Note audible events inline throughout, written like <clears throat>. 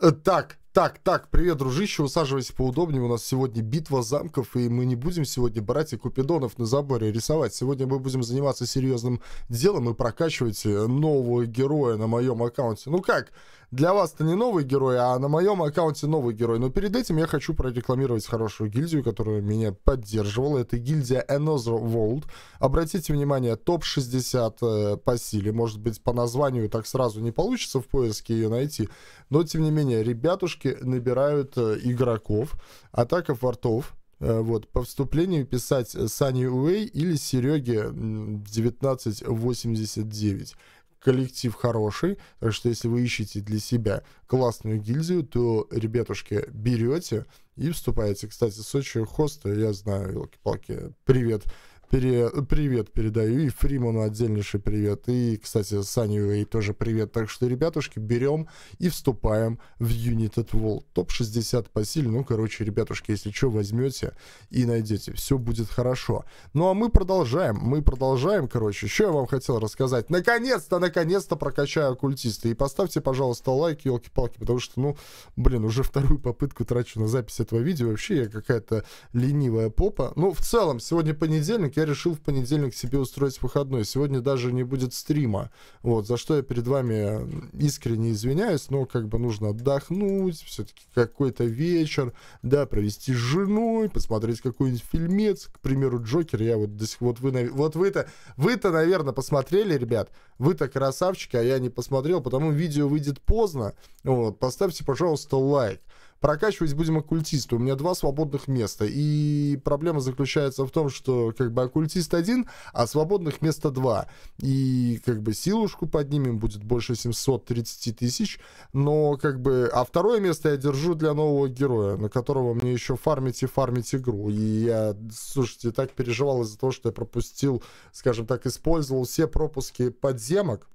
Э, так, так, так, привет, дружище, усаживайся поудобнее, у нас сегодня битва замков, и мы не будем сегодня брать и купидонов на заборе рисовать. Сегодня мы будем заниматься серьезным делом и прокачивать нового героя на моем аккаунте. Ну как, для вас это не новый герой, а на моем аккаунте новый герой. Но перед этим я хочу прорекламировать хорошую гильдию, которая меня поддерживала. Это гильдия Another World. Обратите внимание, топ-60 э, по силе. Может быть, по названию так сразу не получится в поиске ее найти. Но, тем не менее, ребятушки набирают э, игроков. Атака фортов. Э, вот, по вступлению писать Сани Уэй или Сереге 1989 коллектив хороший, так что если вы ищете для себя классную гильдию, то, ребятушки, берете и вступаете. Кстати, Сочи Хост, я знаю, елки-палки, привет Пере... Привет передаю. И Фриману отдельнейший привет. И, кстати, Саню и тоже привет. Так что, ребятушки, берем и вступаем в United World. Топ-60 по силе. Ну, короче, ребятушки, если что, возьмете и найдете. Все будет хорошо. Ну, а мы продолжаем. Мы продолжаем, короче. Еще я вам хотел рассказать. Наконец-то, наконец-то прокачаю оккультиста. И поставьте, пожалуйста, лайк, елки-палки. Потому что, ну, блин, уже вторую попытку трачу на запись этого видео. Вообще я какая-то ленивая попа. Ну, в целом, сегодня понедельник я решил в понедельник себе устроить выходной. Сегодня даже не будет стрима. Вот, за что я перед вами искренне извиняюсь, но как бы нужно отдохнуть, все-таки какой-то вечер, да, провести с женой, посмотреть какой-нибудь фильмец, к примеру, Джокер, я вот до сих вот вы, вот вы-то, вы-то, наверное, посмотрели, ребят, вы-то красавчики, а я не посмотрел, потому видео выйдет поздно, вот, поставьте, пожалуйста, лайк, прокачивать будем оккультиста. У меня два свободных места. И проблема заключается в том, что как бы оккультист один, а свободных места два. И как бы силушку поднимем, будет больше 730 тысяч. Но как бы... А второе место я держу для нового героя, на которого мне еще фармить и фармить игру. И я, слушайте, так переживал из-за того, что я пропустил, скажем так, использовал все пропуски подземок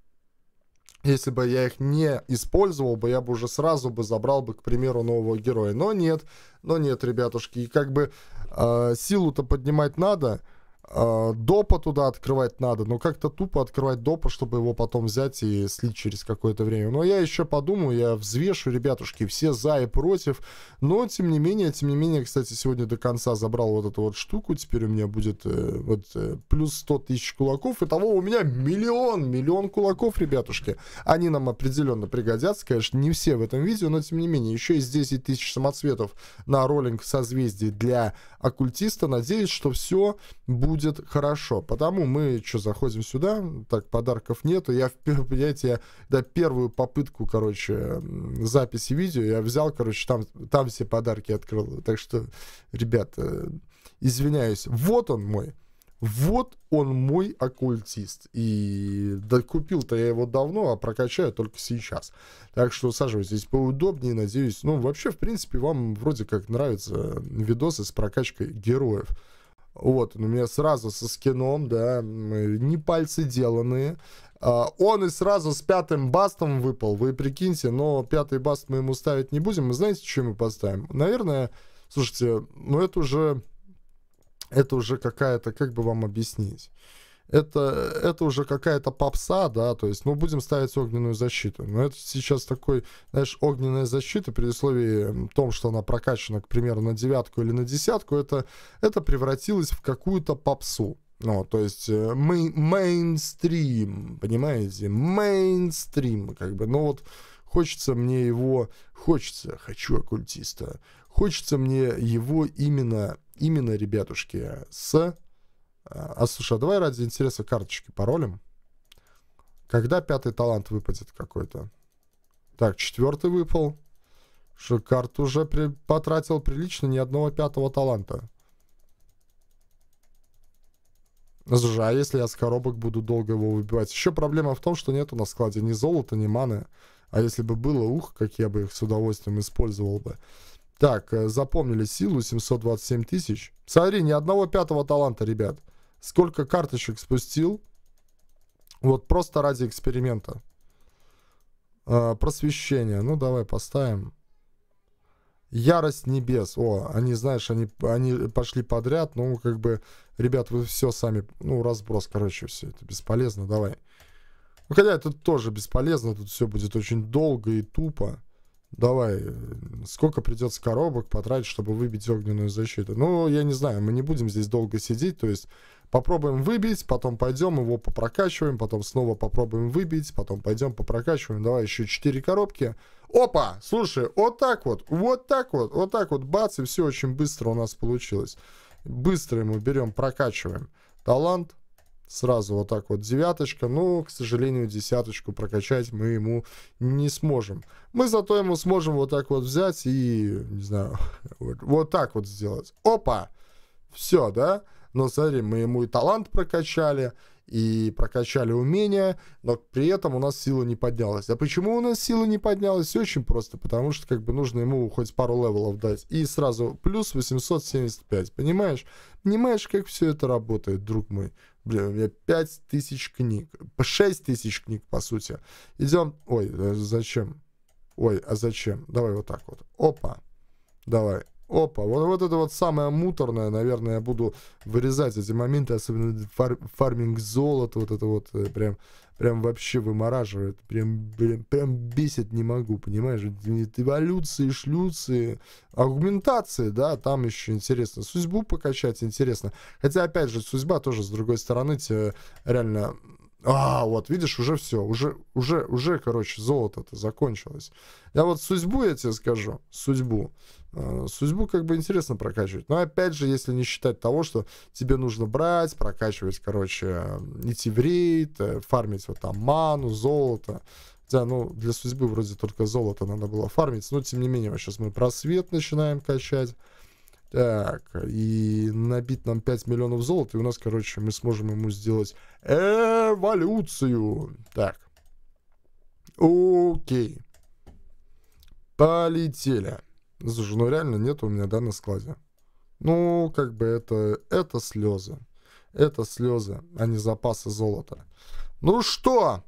если бы я их не использовал бы, я бы уже сразу бы забрал бы, к примеру, нового героя. Но нет, но нет, ребятушки. И как бы э, силу-то поднимать надо. Э, допа туда открывать надо, но как-то тупо открывать допа, чтобы его потом взять и слить через какое-то время. Но я еще подумаю, я взвешу, ребятушки, все за и против. Но, тем не менее, тем не менее, кстати, сегодня до конца забрал вот эту вот штуку. Теперь у меня будет э, вот э, плюс 100 тысяч кулаков. и того у меня миллион, миллион кулаков, ребятушки. Они нам определенно пригодятся, конечно, не все в этом видео, но, тем не менее, еще есть 10 тысяч самоцветов на роллинг созвездий для оккультиста. Надеюсь, что все будет будет хорошо. Потому мы что, заходим сюда, так, подарков нету. Я, понимаете, я да, первую попытку, короче, записи видео, я взял, короче, там, там все подарки открыл. Так что, ребята, извиняюсь. Вот он мой. Вот он мой оккультист. И докупил-то я его давно, а прокачаю только сейчас. Так что усаживайтесь поудобнее, надеюсь. Ну, вообще, в принципе, вам вроде как нравятся видосы с прокачкой героев. Вот, он у меня сразу со скином, да, э, не пальцы деланные. А, он и сразу с пятым бастом выпал, вы прикиньте, но пятый баст мы ему ставить не будем. Вы знаете, что мы поставим? Наверное, слушайте, ну это уже, это уже какая-то, как бы вам объяснить? это, это уже какая-то попса, да, то есть, ну, будем ставить огненную защиту. Но это сейчас такой, знаешь, огненная защита при условии том, что она прокачана, к примеру, на девятку или на десятку, это, это превратилось в какую-то попсу. Ну, то есть э, мы мейнстрим, понимаете, мейнстрим, как бы, ну вот хочется мне его, хочется, хочу оккультиста, хочется мне его именно, именно, ребятушки, с а, а слушай, а давай ради интереса карточки паролем. Когда пятый талант выпадет какой-то? Так, четвертый выпал. Что карту уже при... потратил прилично ни одного пятого таланта. Слушай, а если я с коробок буду долго его выбивать? Еще проблема в том, что нет на складе ни золота, ни маны. А если бы было, ух, как я бы их с удовольствием использовал бы. Так, э, запомнили силу 727 тысяч. Смотри, ни одного пятого таланта, ребят. Сколько карточек спустил? Вот просто ради эксперимента. Э, просвещение. Ну, давай поставим. Ярость небес. О, они, знаешь, они, они пошли подряд. Ну, как бы, ребят, вы все сами... Ну, разброс, короче, все это бесполезно. Давай. Ну, хотя это тоже бесполезно. Тут все будет очень долго и тупо. Давай, сколько придется коробок потратить, чтобы выбить огненную защиту? Ну, я не знаю, мы не будем здесь долго сидеть, то есть попробуем выбить, потом пойдем его попрокачиваем, потом снова попробуем выбить, потом пойдем попрокачиваем, давай еще 4 коробки. Опа, слушай, вот так вот, вот так вот, вот так вот, бац, и все очень быстро у нас получилось. Быстро ему берем, прокачиваем. Талант, сразу вот так вот девяточка, но, ну, к сожалению, десяточку прокачать мы ему не сможем. Мы зато ему сможем вот так вот взять и, не знаю, <laughs> вот, вот так вот сделать. Опа! Все, да? но смотри, мы ему и талант прокачали, и прокачали умения, но при этом у нас сила не поднялась. А почему у нас сила не поднялась? очень просто, потому что как бы нужно ему хоть пару левелов дать. И сразу плюс 875, понимаешь? Понимаешь, как все это работает, друг мой? Блин, у меня 5 тысяч книг, 6 тысяч книг, по сути. Идем, ой, э, зачем? Ой, а зачем? Давай вот так вот. Опа. Давай. Опа, вот, вот это вот самое муторное, наверное, я буду вырезать эти моменты, особенно фар, фарминг золота, вот это вот э, прям, прям вообще вымораживает, прям, прям, прям бесит не могу, понимаешь? Эволюции, шлюции, аргументации, да, там еще интересно. Судьбу покачать интересно. Хотя, опять же, судьба тоже, с другой стороны, тебе реально а, вот, видишь, уже все, уже, уже, уже, короче, золото-то закончилось. Я вот судьбу, я тебе скажу, судьбу. А, судьбу как бы интересно прокачивать. Но опять же, если не считать того, что тебе нужно брать, прокачивать, короче, идти в рейд, фармить вот там ману, золото. Хотя, ну, для судьбы вроде только золото надо было фармить. Но, тем не менее, сейчас мы просвет начинаем качать. Так, и набить нам 5 миллионов золота, и у нас, короче, мы сможем ему сделать эволюцию. Так. Окей. Полетели. Слушай, ну реально нет у меня, да, на складе. Ну, как бы это, это слезы. Это слезы, а не запасы золота. Ну что,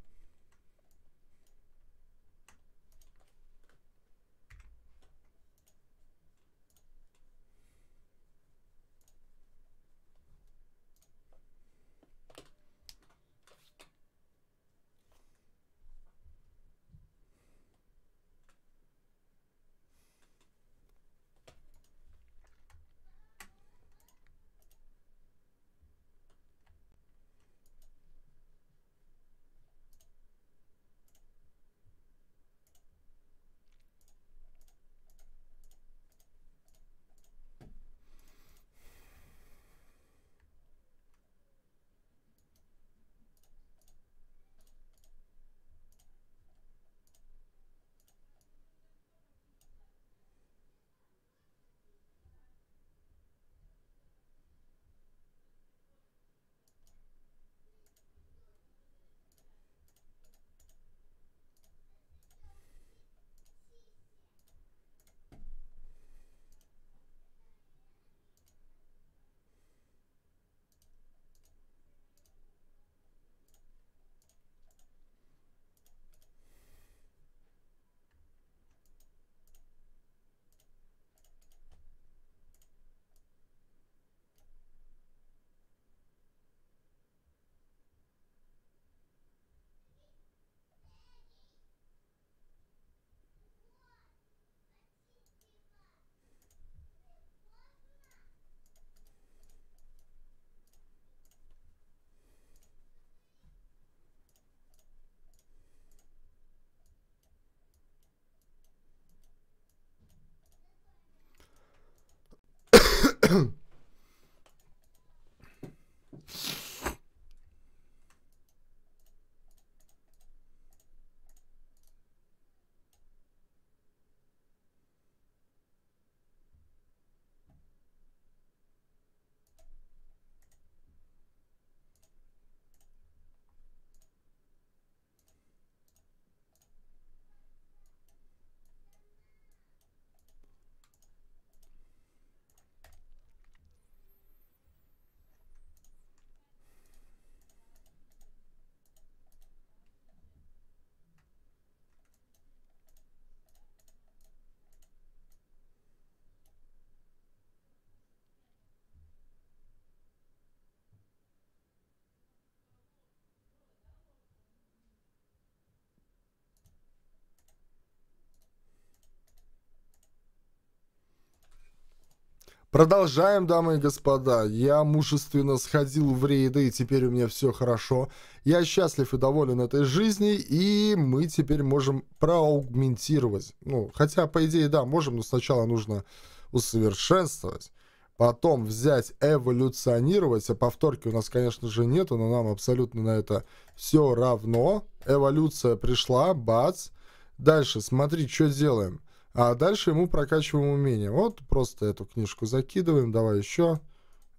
Продолжаем, дамы и господа. Я мужественно сходил в рейды, и теперь у меня все хорошо. Я счастлив и доволен этой жизнью, и мы теперь можем проаугментировать. Ну, хотя, по идее, да, можем, но сначала нужно усовершенствовать. Потом взять, эволюционировать. А повторки у нас, конечно же, нету, но нам абсолютно на это все равно. Эволюция пришла, бац. Дальше, смотри, что делаем. А дальше ему прокачиваем умение. Вот просто эту книжку закидываем, давай еще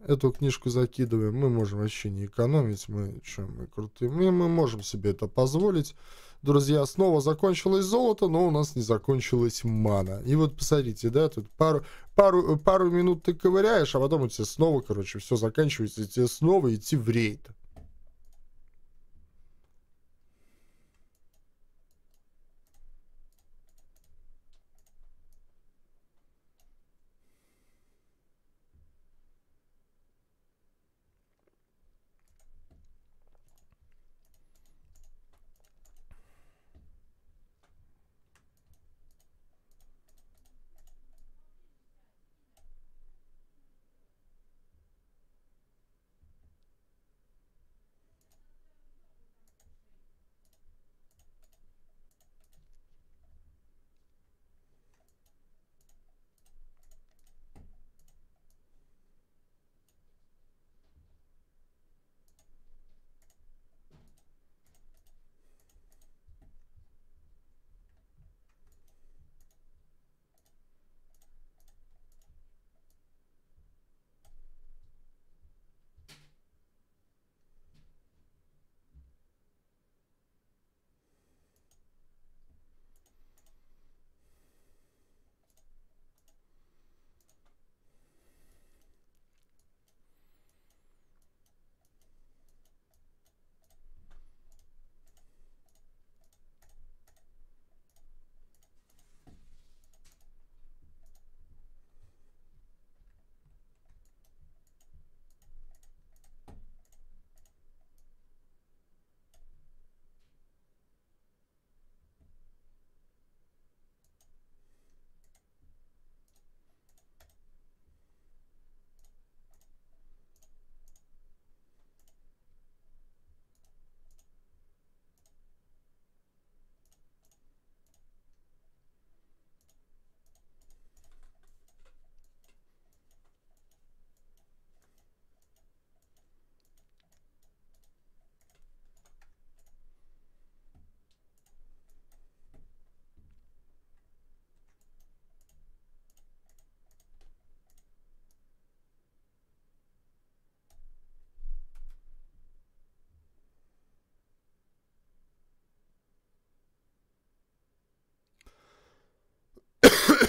эту книжку закидываем. Мы можем вообще не экономить, мы что, мы крутые, мы, мы можем себе это позволить. Друзья, снова закончилось золото, но у нас не закончилась мана. И вот посмотрите, да, тут пару, пару, пару минут ты ковыряешь, а потом у тебя снова, короче, все заканчивается, и тебе снова идти в рейд.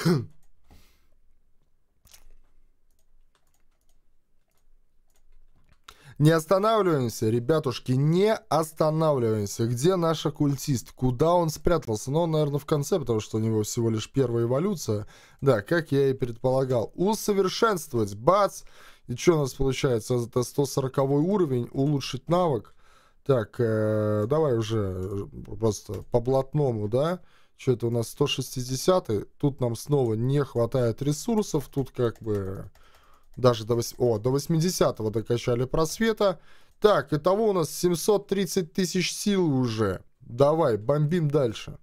<clears throat> Не останавливаемся, ребятушки, не останавливаемся. Где наш оккультист? Куда он спрятался? Ну, он, наверное, в конце, потому что у него всего лишь первая эволюция. Да, как я и предполагал. Усовершенствовать, бац! И что у нас получается? Это 140 уровень, улучшить навык. Так, э, давай уже просто по блатному, да? Да что это у нас 160 тут нам снова не хватает ресурсов, тут как бы даже до, 8, о, до 80 докачали просвета. Так, итого у нас 730 тысяч сил уже. Давай, бомбим дальше.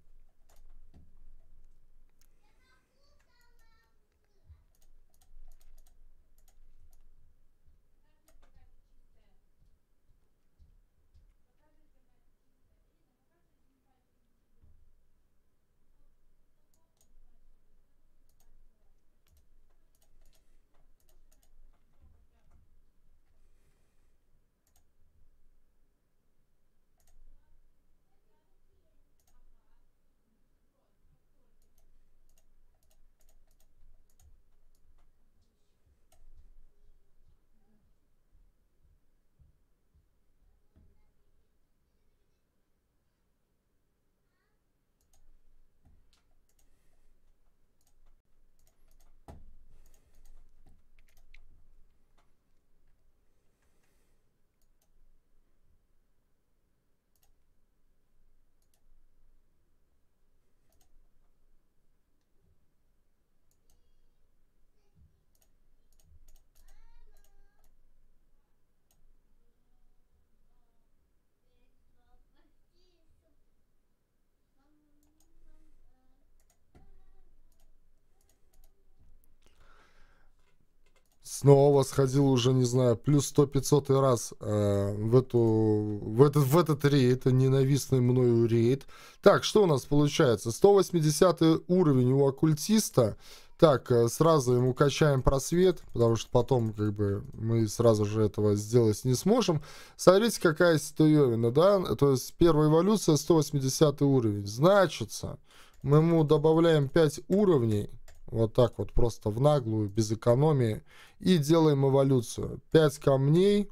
снова сходил уже, не знаю, плюс 100-500 раз э, в, эту, в, этот, в этот рейд, ненавистный мною рейд. Так, что у нас получается? 180 уровень у оккультиста. Так, э, сразу ему качаем просвет, потому что потом, как бы, мы сразу же этого сделать не сможем. Смотрите, какая ситуевина, да? То есть, первая эволюция, 180 уровень. Значится, мы ему добавляем 5 уровней. Вот так вот, просто в наглую, без экономии. И делаем эволюцию. 5 камней,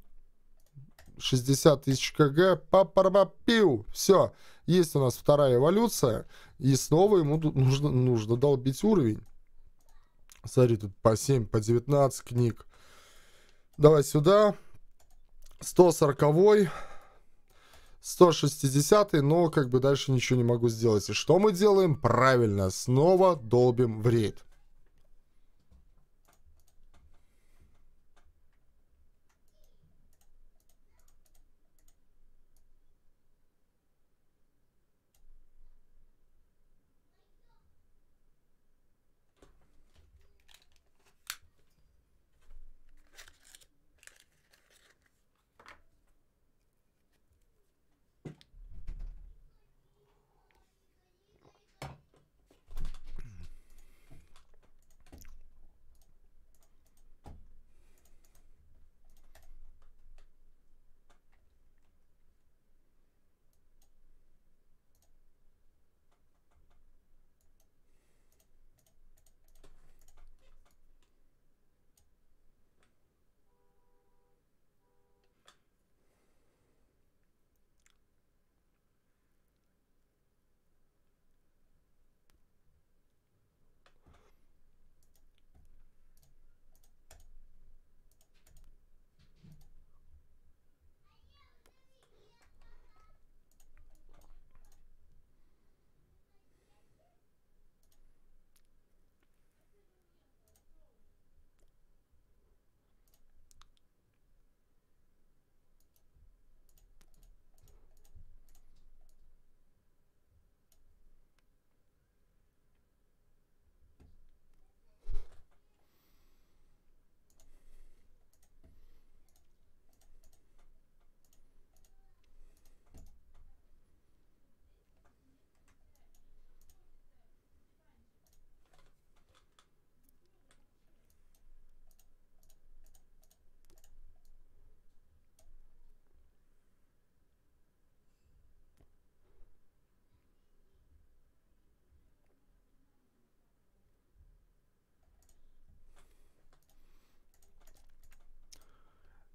60 тысяч кг, папарбапиу, все. Есть у нас вторая эволюция, и снова ему нужно, нужно долбить уровень. Смотри, тут по 7, по 19 книг. Давай сюда. 140 160, но как бы дальше ничего не могу сделать. И что мы делаем? Правильно, снова долбим в рейд.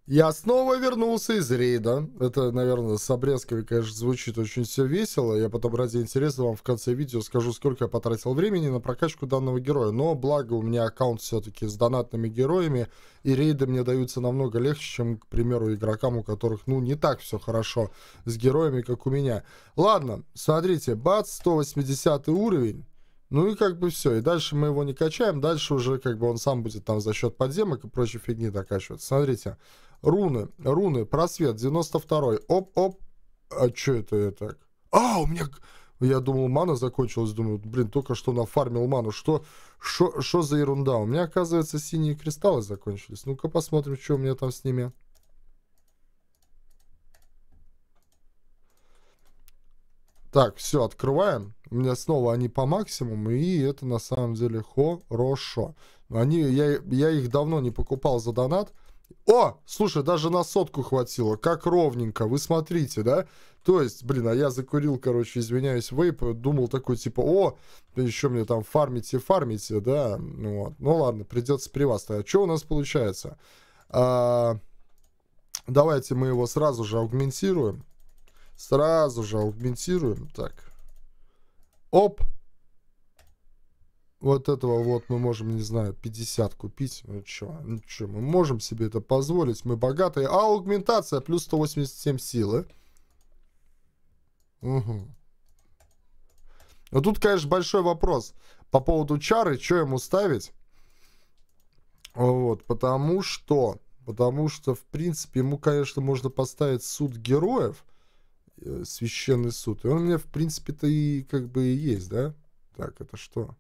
Я снова вернулся из рейда. Это, наверное, с обрезками, конечно, звучит очень все весело. Я потом ради интереса вам в конце видео скажу, сколько я потратил времени на прокачку данного героя. Но благо у меня аккаунт все-таки с донатными героями, и рейды мне даются намного легче, чем, к примеру, игрокам, у которых, ну, не так все хорошо с героями, как у меня. Ладно, смотрите, бац, 180 уровень. Ну и как бы все. И дальше мы его не качаем. Дальше уже как бы он сам будет там за счет подземок и прочей фигни докачиваться. Смотрите. Руны, руны, просвет, 92-й. Оп-оп. А что это я так? А, у меня... Я думал, мана закончилась. Думаю, блин, только что нафармил ману. Что, что, что за ерунда? У меня, оказывается, синие кристаллы закончились. Ну-ка посмотрим, что у меня там с ними. Так, все, открываем. У меня снова они по максимуму, и это на самом деле хорошо. Они, я, я их давно не покупал за донат. О, слушай, даже на сотку хватило, как ровненько, вы смотрите, да? То есть, блин, а я закурил, короче, извиняюсь, вейп, думал такой, типа, о, еще мне там фармите, фармите, да? Ну вот. Ну ладно, придется при вас. А что у нас получается? А, давайте мы его сразу же аугментируем. Сразу же аугментируем. Так. Оп вот этого вот мы можем, не знаю, 50 купить. Ну что, ну что, мы можем себе это позволить, мы богатые. А аугментация плюс 187 силы. Угу. Но тут, конечно, большой вопрос по поводу чары, что ему ставить. Вот, потому что, потому что, в принципе, ему, конечно, можно поставить суд героев, э, священный суд. И он мне, в принципе-то, и как бы и есть, да? Так, это что?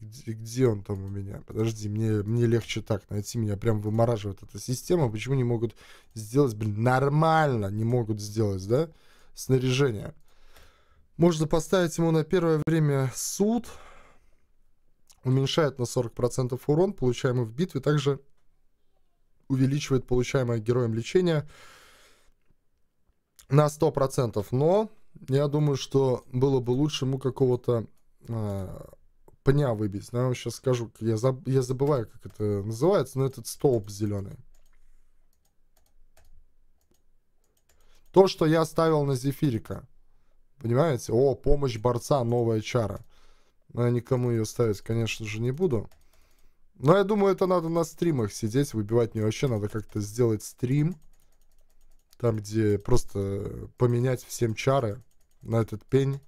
где, где он там у меня? Подожди, мне, мне легче так найти, меня прям вымораживает эта система. Почему не могут сделать, блин, нормально не могут сделать, да, снаряжение? Можно поставить ему на первое время суд, уменьшает на 40% урон, получаемый в битве, также увеличивает получаемое героем лечение на 100%, но я думаю, что было бы лучше ему какого-то э, пня выбить. Но ну, сейчас скажу, я, заб, я забываю, как это называется, но этот столб зеленый. То, что я ставил на Зефирика. Понимаете? О, помощь борца, новая чара. Но я никому ее ставить, конечно же, не буду. Но я думаю, это надо на стримах сидеть, выбивать. не вообще надо как-то сделать стрим. Там, где просто поменять всем чары на этот пень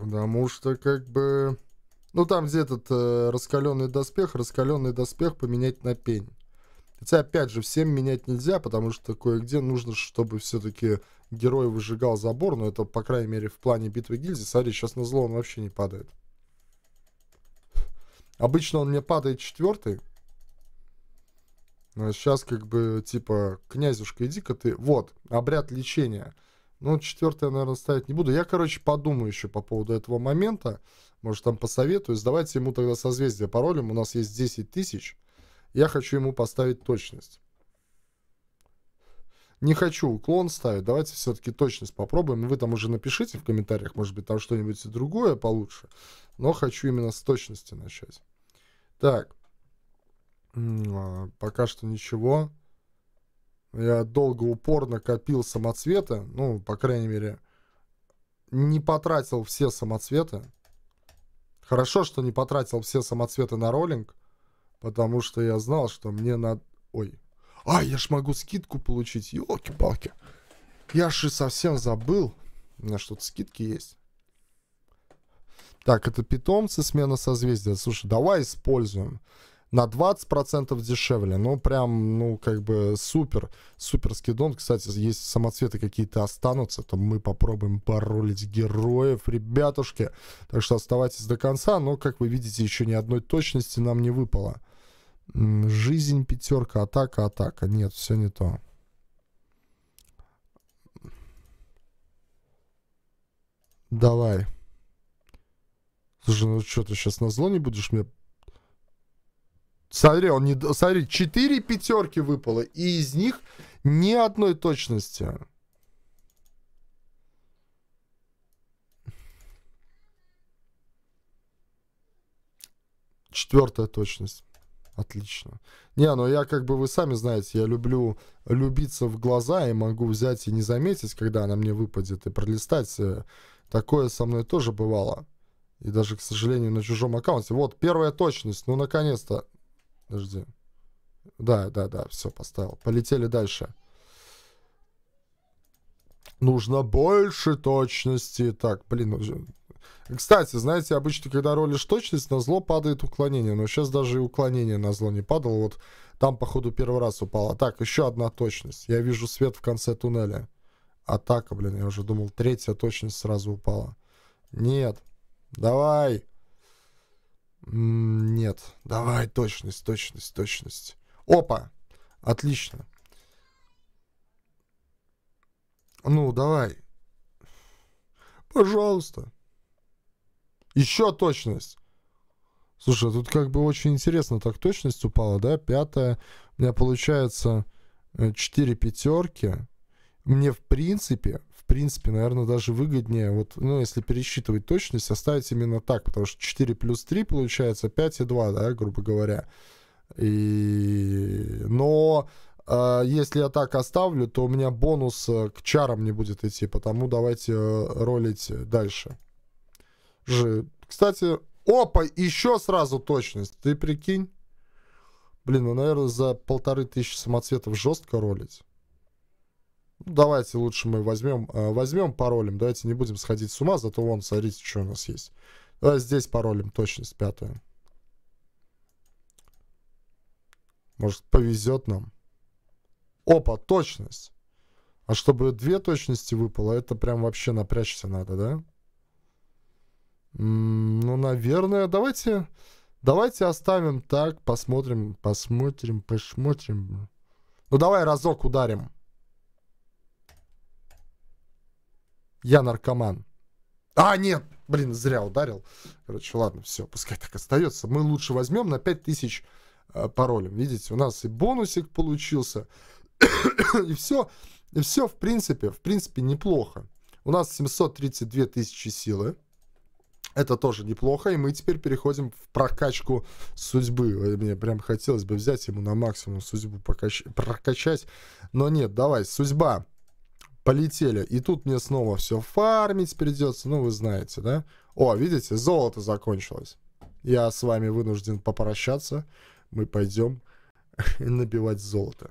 Потому что как бы... Ну, там, где этот э, раскаленный доспех, раскаленный доспех поменять на пень. Хотя, опять же, всем менять нельзя, потому что кое-где нужно, чтобы все-таки герой выжигал забор, но это, по крайней мере, в плане битвы гильдии. Смотри, сейчас на зло он вообще не падает. Обычно он мне падает четвертый. А сейчас как бы, типа, князюшка, иди-ка ты... Вот, обряд лечения. Ну, четвертое, наверное, ставить не буду. Я, короче, подумаю еще по поводу этого момента. Может, там посоветую. Сдавайте ему тогда созвездие паролем. У нас есть 10 тысяч. Я хочу ему поставить точность. Не хочу уклон ставить. Давайте все-таки точность попробуем. Вы там уже напишите в комментариях. Может быть, там что-нибудь другое получше. Но хочу именно с точности начать. Так. А, пока что ничего. Ничего. Я долго, упорно копил самоцветы, ну, по крайней мере, не потратил все самоцветы. Хорошо, что не потратил все самоцветы на роллинг, потому что я знал, что мне надо... Ой. А, я ж могу скидку получить, елки-палки. Я же совсем забыл. У меня что-то скидки есть. Так, это питомцы, смена созвездия. Слушай, давай используем на 20% дешевле. Ну, прям, ну, как бы супер, супер скидон. Кстати, если самоцветы какие-то останутся, то мы попробуем паролить героев, ребятушки. Так что оставайтесь до конца, но, как вы видите, еще ни одной точности нам не выпало. Жизнь пятерка, атака, атака. Нет, все не то. Давай. Слушай, ну что, ты сейчас на зло не будешь мне Смотри, он не... Смотри, 4 пятерки выпало, и из них ни одной точности. Четвертая точность. Отлично. Не, ну я как бы, вы сами знаете, я люблю любиться в глаза и могу взять и не заметить, когда она мне выпадет, и пролистать. Э. Такое со мной тоже бывало. И даже, к сожалению, на чужом аккаунте. Вот, первая точность. Ну, наконец-то. Подожди. Да, да, да, все, поставил. Полетели дальше. Нужно больше точности. Так, блин. Кстати, знаете, обычно, когда ролишь точность, на зло падает уклонение. Но сейчас даже и уклонение на зло не падало. Вот там, походу, первый раз упало. А так, еще одна точность. Я вижу свет в конце туннеля. Атака, блин, я уже думал, третья точность сразу упала. Нет. Давай. Нет. Давай, точность, точность, точность. Опа! Отлично. Ну, давай. Пожалуйста. Еще точность. Слушай, а тут как бы очень интересно, так точность упала, да? Пятая. У меня получается 4 э, пятерки. Мне, в принципе, принципе, наверное, даже выгоднее, вот, ну, если пересчитывать точность, оставить именно так, потому что 4 плюс 3 получается 5 и 2, да, грубо говоря. И... Но э, если я так оставлю, то у меня бонус э, к чарам не будет идти, потому давайте э, ролить дальше. Ж... Кстати, опа, еще сразу точность, ты прикинь. Блин, ну, наверное, за полторы тысячи самоцветов жестко ролить. Ну, давайте лучше мы возьмем, э, возьмем паролем, давайте не будем сходить с ума, зато вон, смотрите, что у нас есть. Давай э, здесь паролем точность пятая. Может, повезет нам. Опа, точность. А чтобы две точности выпало, это прям вообще напрячься надо, да? ну, наверное, давайте... Давайте оставим так, посмотрим, посмотрим, посмотрим. Ну, давай разок ударим. я наркоман. А, нет, блин, зря ударил. Короче, ладно, все, пускай так остается. Мы лучше возьмем на 5000 э, паролем. Видите, у нас и бонусик получился. <coughs> и все, и все, в принципе, в принципе, неплохо. У нас 732 тысячи силы. Это тоже неплохо, и мы теперь переходим в прокачку судьбы. Мне прям хотелось бы взять ему на максимум судьбу прокач... прокачать, но нет, давай, судьба полетели. И тут мне снова все фармить придется, ну вы знаете, да? О, видите, золото закончилось. Я с вами вынужден попрощаться. Мы пойдем <laughs> набивать золото.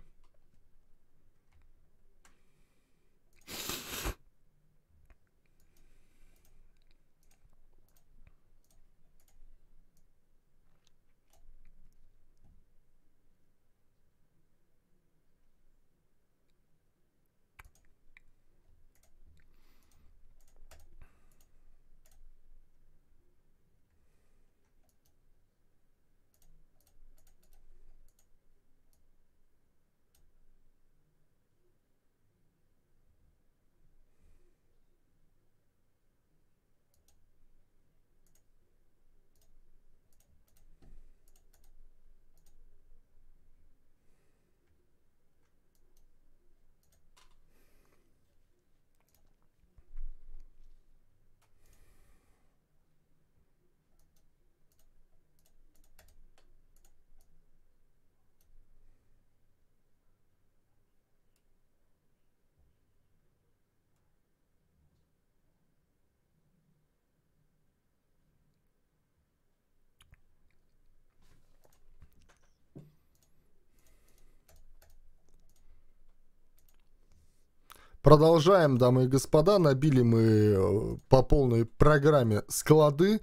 Продолжаем, дамы и господа. Набили мы э, по полной программе склады.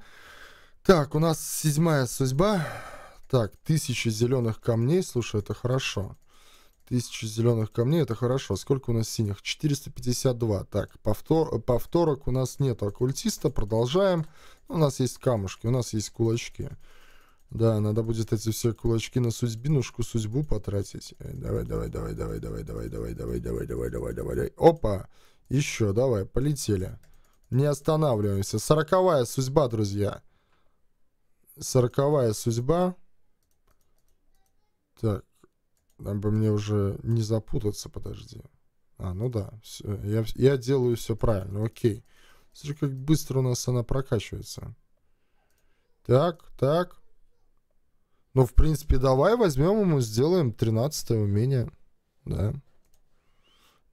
Так, у нас седьмая судьба. Так, тысяча зеленых камней. Слушай, это хорошо. Тысяча зеленых камней, это хорошо. Сколько у нас синих? 452. Так, повтор, повторок у нас нет оккультиста. Продолжаем. У нас есть камушки, у нас есть кулачки. Да, надо будет эти все кулачки на судьбинушку, судьбу потратить. Давай, давай, давай, давай, давай, давай, давай, давай, давай, давай, давай, давай. Опа! Еще, давай, полетели. Не останавливаемся. Сороковая судьба, друзья. Сороковая судьба. Так, нам бы мне уже не запутаться, подожди. А, ну да, все, я, я делаю все правильно, окей. Смотри, как быстро у нас она прокачивается. Так, так. Ну, в принципе, давай возьмем ему, сделаем 13 умение. Да.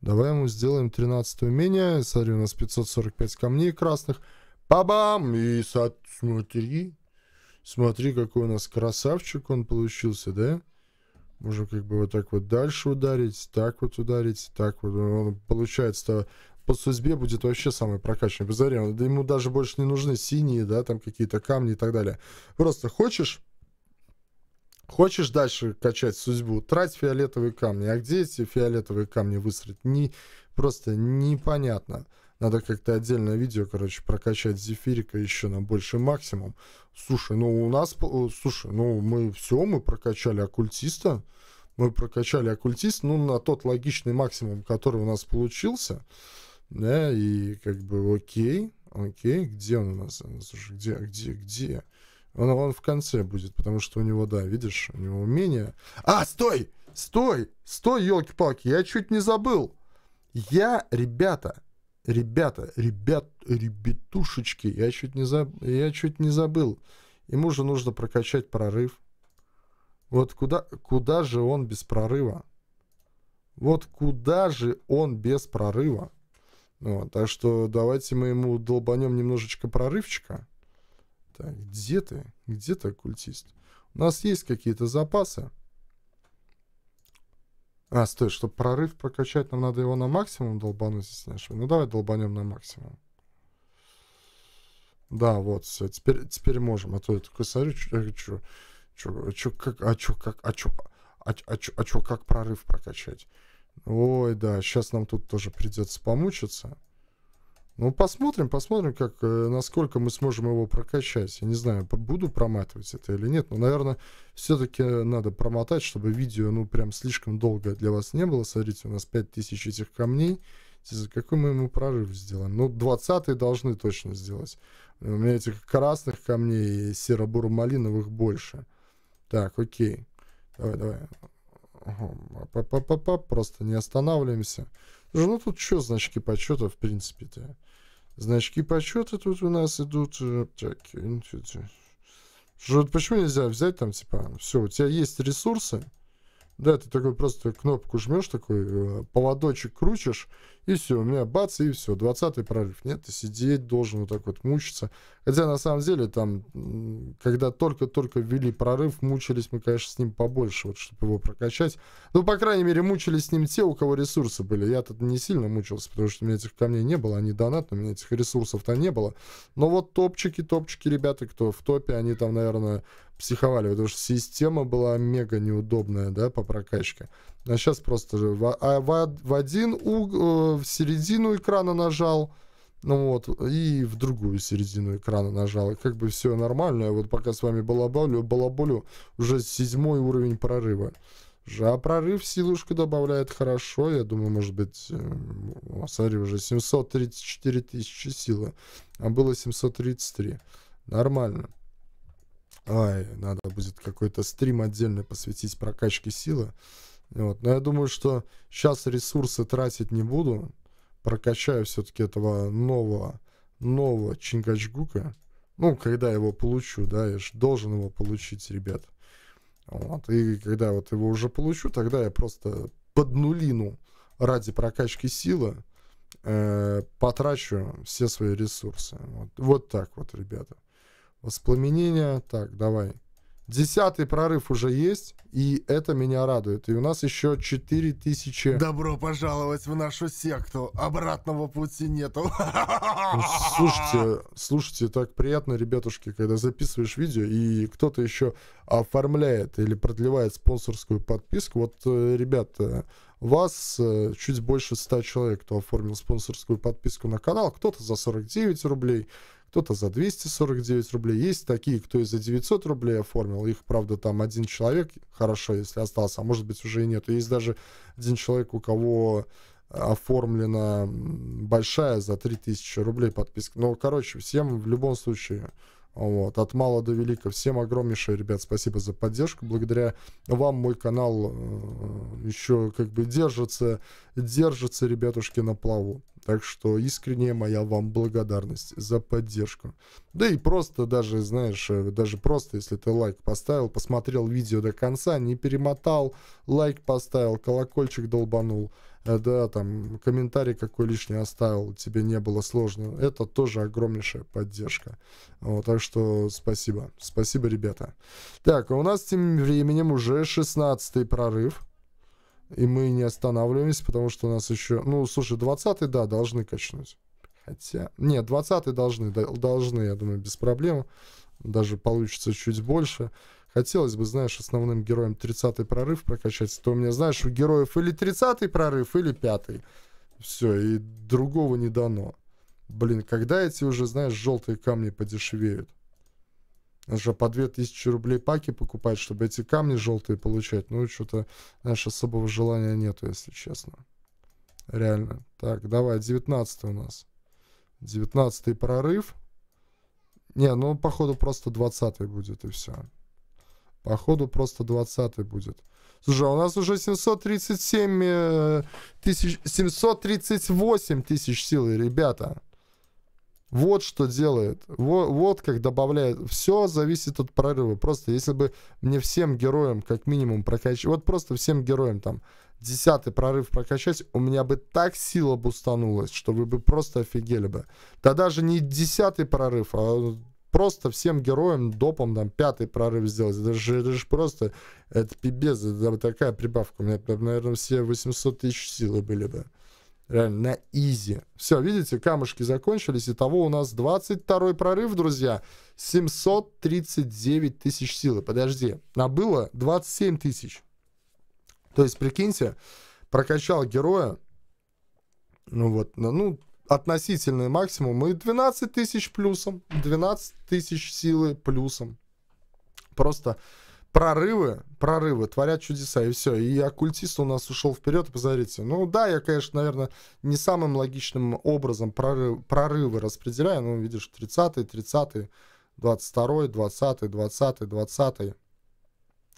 Давай ему сделаем 13 умение. Смотри, у нас 545 камней красных. Па-бам! И смотри. Смотри, какой у нас красавчик он получился, да? Можем как бы вот так вот дальше ударить, так вот ударить, так вот. Он, получается, по судьбе будет вообще самый прокачанный. Без ему даже больше не нужны синие, да, там какие-то камни и так далее. Просто хочешь Хочешь дальше качать судьбу? Трать фиолетовые камни. А где эти фиолетовые камни высрать? Не, просто непонятно. Надо как-то отдельное видео, короче, прокачать зефирика еще на больший максимум. Слушай, ну у нас... Э, слушай, ну мы все, мы прокачали оккультиста. Мы прокачали оккультист, ну, на тот логичный максимум, который у нас получился. Да, и как бы окей, окей, где он у нас? Слушай, где, где, где? Он, он в конце будет, потому что у него, да, видишь, у него умение. А, стой! Стой! Стой, елки-палки! Я чуть не забыл! Я, ребята, ребята, ребят, ребятушечки, я чуть не, забыл, я чуть не забыл. Ему же нужно прокачать прорыв. Вот куда, куда же он без прорыва? Вот куда же он без прорыва? Вот, так что давайте мы ему долбанем немножечко прорывчика а где ты? Где ты, оккультист? У нас есть какие-то запасы. А, стой, чтобы прорыв прокачать, нам надо его на максимум долбануть, если не ошибаюсь. Ну, давай долбанем на максимум. Да, вот, все, теперь, теперь можем. А то я такой смотрю, чё, чё, чё, а чё, как, а чё, как, а чё, а, а, чё, а чё, как прорыв прокачать? Ой, да, сейчас нам тут тоже придется помучиться. Ну, посмотрим, посмотрим, как, э, насколько мы сможем его прокачать. Я не знаю, буду проматывать это или нет, но, наверное, все-таки надо промотать, чтобы видео, ну, прям слишком долго для вас не было. Смотрите, у нас 5000 этих камней. Какой мы ему прорыв сделаем? Ну, 20 должны точно сделать. У меня этих красных камней и серо-буро-малиновых больше. Так, окей. Давай, давай. Папа, папа, Просто не останавливаемся. ну тут что значки почета, в принципе-то? Значки почета тут у нас идут. Э, так, вот почему нельзя взять там, типа, все, у тебя есть ресурсы, да, ты такой просто кнопку жмешь, такой э, поводочек крутишь, и все, у меня бац, и все, 20-й прорыв. Нет, ты сидеть должен вот так вот мучиться. Хотя на самом деле там, когда только-только ввели прорыв, мучились мы, конечно, с ним побольше, вот чтобы его прокачать. Ну, по крайней мере, мучились с ним те, у кого ресурсы были. Я тут не сильно мучился, потому что у меня этих камней не было, они донат, у меня этих ресурсов-то не было. Но вот топчики, топчики, ребята, кто в топе, они там, наверное, психовали, потому что система была мега неудобная, да, по прокачке. А сейчас просто в, а, в, в один угол, э, в середину экрана нажал, ну вот, и в другую середину экрана нажал. И как бы все нормально. Я вот пока с вами балаболю, балаболю уже седьмой уровень прорыва. А прорыв силушку добавляет хорошо. Я думаю, может быть, э, о, смотри, уже 734 тысячи силы. А было 733. Нормально. Ай, надо будет какой-то стрим отдельно посвятить прокачке силы. Вот. Но я думаю, что сейчас ресурсы тратить не буду. Прокачаю все-таки этого нового, нового Чингачгука. Ну, когда его получу, да, я же должен его получить, ребят. Вот. И когда вот его уже получу, тогда я просто под нулину ради прокачки силы э, потрачу все свои ресурсы. Вот, вот так вот, ребята. Воспламенение. Так, давай. Десятый прорыв уже есть, и это меня радует. И у нас еще 4000... Добро пожаловать в нашу секту. Обратного пути нету. <laughs> Ну, слушайте, слушайте, так приятно, ребятушки, когда записываешь видео, и кто-то еще оформляет или продлевает спонсорскую подписку. Вот, э, ребята, вас э, чуть больше 100 человек, кто оформил спонсорскую подписку на канал. Кто-то за 49 рублей, кто-то за 249 рублей. Есть такие, кто и за 900 рублей оформил. Их, правда, там один человек, хорошо, если остался, а может быть, уже и нет, Есть даже один человек, у кого э, оформлена большая за 3000 рублей подписка. Но, ну, короче, всем в любом случае вот, от мала до велика. Всем огромнейшее, ребят, спасибо за поддержку. Благодаря вам мой канал э, еще как бы держится, держится, ребятушки, на плаву. Так что искренняя моя вам благодарность за поддержку. Да и просто даже, знаешь, э, даже просто, если ты лайк поставил, посмотрел видео до конца, не перемотал, лайк поставил, колокольчик долбанул – Э, да, там, комментарий какой лишний оставил, тебе не было сложно. Это тоже огромнейшая поддержка. Вот, так что спасибо. Спасибо, ребята. Так, а у нас тем временем уже 16-й прорыв. И мы не останавливаемся, потому что у нас еще... Ну, слушай, 20-й, да, должны качнуть. Хотя... Нет, 20-й должны, должны, я думаю, без проблем. Даже получится чуть больше. Хотелось бы, знаешь, основным героем 30-й прорыв прокачать, то у меня, знаешь, у героев или 30-й прорыв, или 5-й. Все, и другого не дано. Блин, когда эти уже, знаешь, желтые камни подешевеют? Уже по 2000 рублей паки покупать, чтобы эти камни желтые получать. Ну, что-то, знаешь, особого желания нету, если честно. Реально. Так, давай, 19 у нас. 19 прорыв. Не, ну, походу, просто 20 будет, и все. Походу просто 20 будет. Слушай, а у нас уже 737 э, тысяч... 738 тысяч силы, ребята. Вот что делает. Вот, вот как добавляет. Все зависит от прорыва. Просто если бы мне всем героям как минимум прокачать... Вот просто всем героям там десятый прорыв прокачать, у меня бы так сила бустанулась, что вы бы просто офигели бы. Да даже не десятый прорыв, а просто всем героям допом там пятый прорыв сделать. Это же, это же просто, это пипец, это такая прибавка. У меня, наверное, все 800 тысяч силы были бы. Реально, на изи. Все, видите, камушки закончились. Итого у нас 22 прорыв, друзья. 739 тысяч силы. Подожди, а было 27 тысяч. То есть, прикиньте, прокачал героя, ну вот, ну, ну относительный максимум. И 12 тысяч плюсом, 12 тысяч силы плюсом. Просто прорывы, прорывы творят чудеса, и все. И оккультист у нас ушел вперед, посмотрите. Ну да, я, конечно, наверное, не самым логичным образом прорыв, прорывы распределяю. Ну, видишь, 30-й, 30-й, 22-й, 20-й, 20-й, 20-й.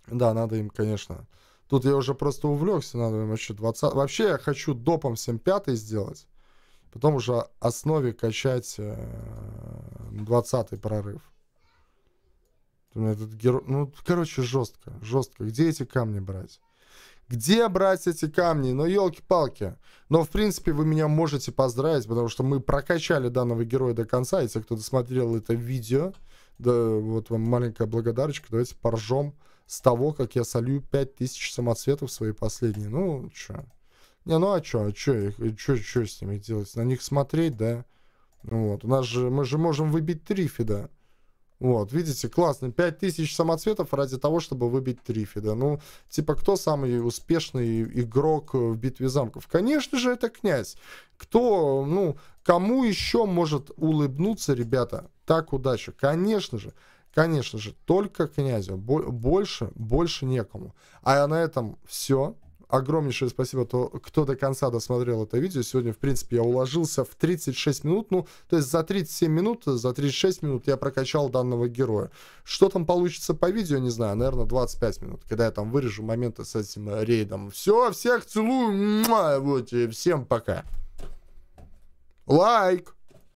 Да, надо им, конечно... Тут я уже просто увлекся, надо им еще 20... Вообще я хочу допом 7-5 сделать потом уже основе качать 20-й э, прорыв. Этот герой, ну, короче, жестко, жестко. Где эти камни брать? Где брать эти камни? Ну, елки-палки. Но, в принципе, вы меня можете поздравить, потому что мы прокачали данного героя до конца. И те, кто досмотрел это видео, да, вот вам маленькая благодарочка. Давайте поржем с того, как я солью 5000 самоцветов свои последние. Ну, чё. Не, ну а что, а что, чё чё с ними делать? На них смотреть, да? Ну вот, у нас же, мы же можем выбить Трифида. Вот, видите, классно. 5000 самоцветов ради того, чтобы выбить Трифида. Ну, типа, кто самый успешный игрок в битве замков? Конечно же, это князь. Кто, ну, кому еще может улыбнуться, ребята? Так удача. Конечно же. Конечно же, только князю. Больше, больше некому. А на этом все огромнейшее спасибо, то, кто до конца досмотрел это видео. Сегодня, в принципе, я уложился в 36 минут. Ну, то есть за 37 минут, за 36 минут я прокачал данного героя. Что там получится по видео, не знаю. Наверное, 25 минут, когда я там вырежу моменты с этим э, рейдом. Все, всех целую. Вот, всем пока. Лайк!